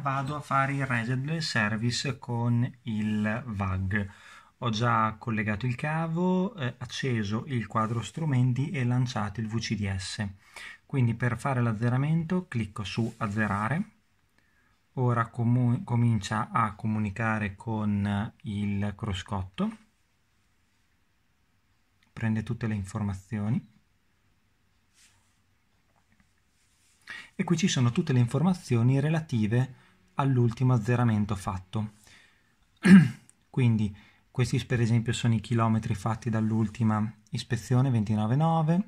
vado a fare il reset del service con il VAG. Ho già collegato il cavo, eh, acceso il quadro strumenti e lanciato il VCDS. Quindi per fare l'azzeramento clicco su azzerare. Ora comincia a comunicare con il cruscotto. Prende tutte le informazioni. e qui ci sono tutte le informazioni relative a all'ultimo azzeramento fatto. Quindi questi per esempio sono i chilometri fatti dall'ultima ispezione 29,9,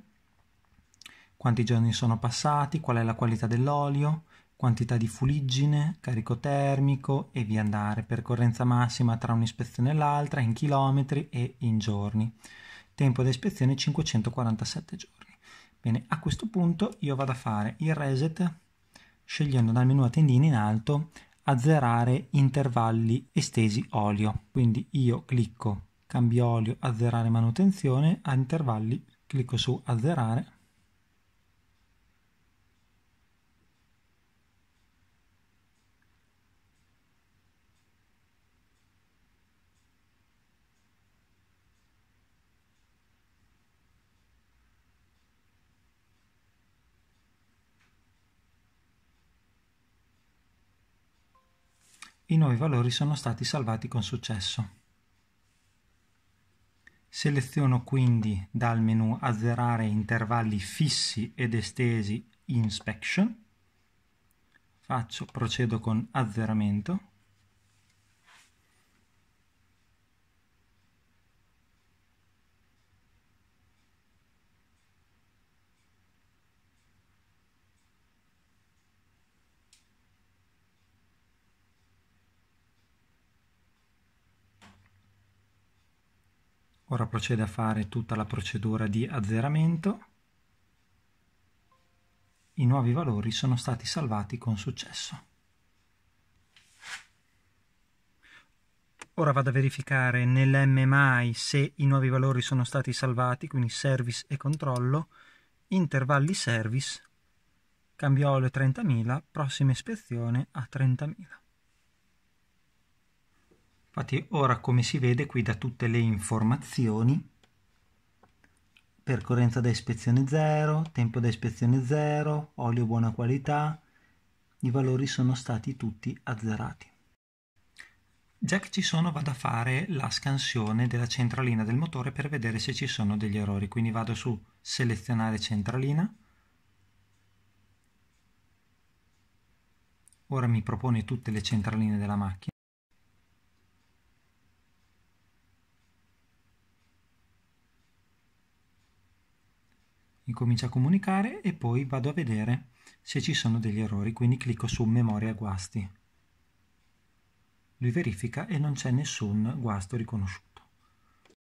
quanti giorni sono passati, qual è la qualità dell'olio, quantità di fuliggine, carico termico e via andare, percorrenza massima tra un'ispezione e l'altra in chilometri e in giorni. Tempo di ispezione 547 giorni. Bene, a questo punto io vado a fare il reset scegliendo dal menu a tendine in alto azzerare intervalli estesi olio. Quindi io clicco cambio olio, azzerare manutenzione, a intervalli clicco su azzerare i nuovi valori sono stati salvati con successo. Seleziono quindi dal menu Azzerare intervalli fissi ed estesi Inspection, faccio, procedo con azzeramento Ora procede a fare tutta la procedura di azzeramento. I nuovi valori sono stati salvati con successo. Ora vado a verificare nell'MMI se i nuovi valori sono stati salvati, quindi service e controllo, intervalli service, cambio olio 30.000, prossima ispezione a 30.000. Infatti ora come si vede qui da tutte le informazioni, percorrenza da ispezione 0, tempo da ispezione 0, olio buona qualità, i valori sono stati tutti azzerati. Già che ci sono vado a fare la scansione della centralina del motore per vedere se ci sono degli errori, quindi vado su selezionare centralina, ora mi propone tutte le centraline della macchina, incomincio a comunicare e poi vado a vedere se ci sono degli errori, quindi clicco su memoria guasti. Lui verifica e non c'è nessun guasto riconosciuto.